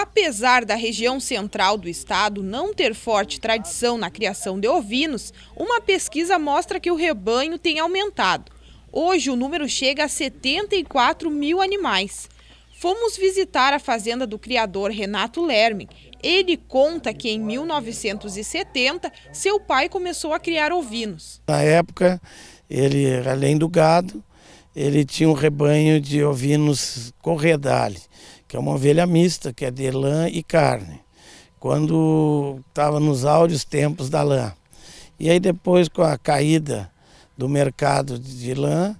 Apesar da região central do estado não ter forte tradição na criação de ovinos, uma pesquisa mostra que o rebanho tem aumentado. Hoje o número chega a 74 mil animais. Fomos visitar a fazenda do criador Renato Lerme. Ele conta que em 1970 seu pai começou a criar ovinos. Na época, ele, além do gado, ele tinha um rebanho de ovinos com que é uma ovelha mista, que é de lã e carne. Quando estava nos áureos tempos da lã. E aí depois com a caída do mercado de lã,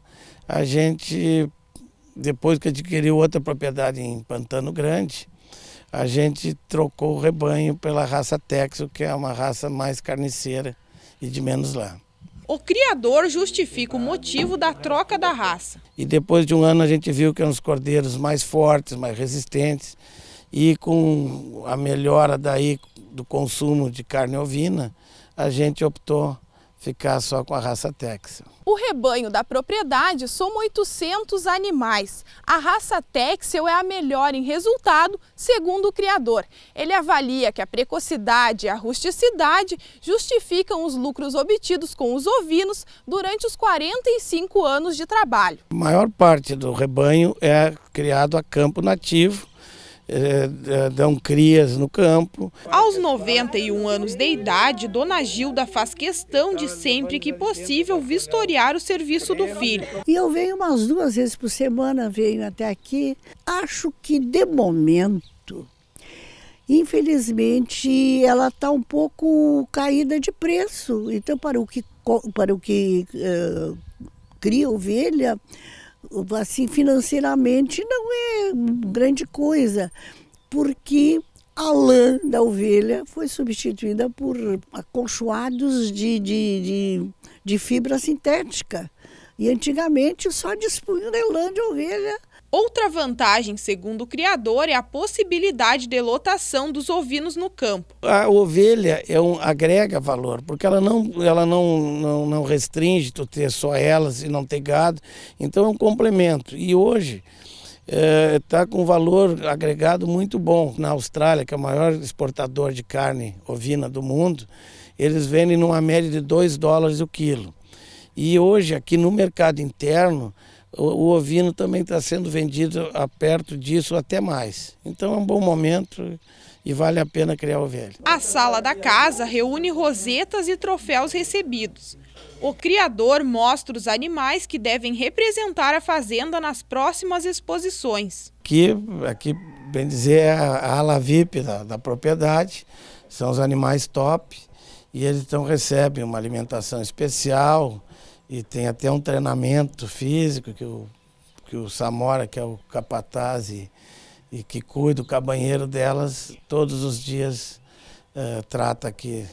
a gente, depois que adquiriu outra propriedade em Pantano Grande, a gente trocou o rebanho pela raça Texo, que é uma raça mais carniceira e de menos lã o criador justifica o motivo da troca da raça. E depois de um ano a gente viu que eram é os cordeiros mais fortes, mais resistentes, e com a melhora daí do consumo de carne ovina, a gente optou ficar só com a raça Texel. O rebanho da propriedade soma 800 animais. A raça Texel é a melhor em resultado, segundo o criador. Ele avalia que a precocidade e a rusticidade justificam os lucros obtidos com os ovinos durante os 45 anos de trabalho. A maior parte do rebanho é criado a campo nativo, é, é, dão crias no campo. Aos 91 anos de idade, Dona Gilda faz questão de sempre que possível vistoriar o serviço do filho. E eu venho umas duas vezes por semana, venho até aqui. Acho que de momento, infelizmente, ela está um pouco caída de preço. Então, para o que para o que uh, cria ovelha, assim, financeiramente não é grande coisa, porque a lã da ovelha foi substituída por acolchoados de, de, de, de fibra sintética. E antigamente só dispunha de lã de ovelha Outra vantagem, segundo o criador, é a possibilidade de lotação dos ovinos no campo. A ovelha é um, agrega valor, porque ela, não, ela não, não, não restringe tu ter só elas e não ter gado, então é um complemento. E hoje está eh, é, com um valor agregado muito bom. Na Austrália, que é o maior exportador de carne ovina do mundo, eles vendem numa média de 2 dólares o quilo. E hoje, aqui no mercado interno, o, o ovino também está sendo vendido a perto disso até mais. Então é um bom momento e vale a pena criar ovelha. A sala da casa reúne rosetas e troféus recebidos. O criador mostra os animais que devem representar a fazenda nas próximas exposições. Aqui, aqui bem dizer, é a ala VIP da, da propriedade, são os animais top e eles então recebem uma alimentação especial e tem até um treinamento físico que o, que o Samora, que é o capataz e, e que cuida o cabanheiro delas, todos os dias uh, trata aqui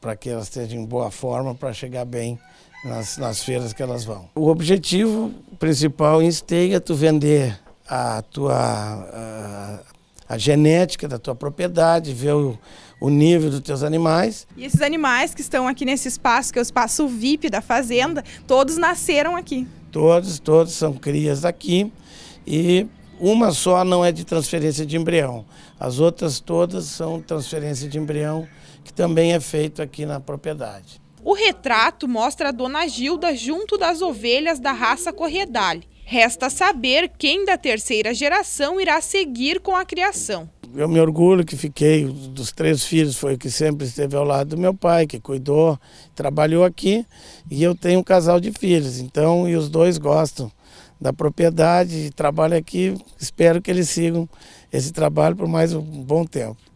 para que elas estejam em boa forma para chegar bem nas, nas feiras que elas vão. O objetivo principal em Esteia é tu vender a tua, a a genética da tua propriedade, ver o, o nível dos teus animais. E esses animais que estão aqui nesse espaço, que é o espaço VIP da fazenda, todos nasceram aqui? Todos, todos são crias daqui e uma só não é de transferência de embrião. As outras todas são transferência de embrião que também é feito aqui na propriedade. O retrato mostra a dona Gilda junto das ovelhas da raça Corredale. Resta saber quem da terceira geração irá seguir com a criação. Eu me orgulho que fiquei, dos três filhos, foi o que sempre esteve ao lado do meu pai, que cuidou, trabalhou aqui, e eu tenho um casal de filhos, então, e os dois gostam da propriedade, trabalham aqui, espero que eles sigam esse trabalho por mais um bom tempo.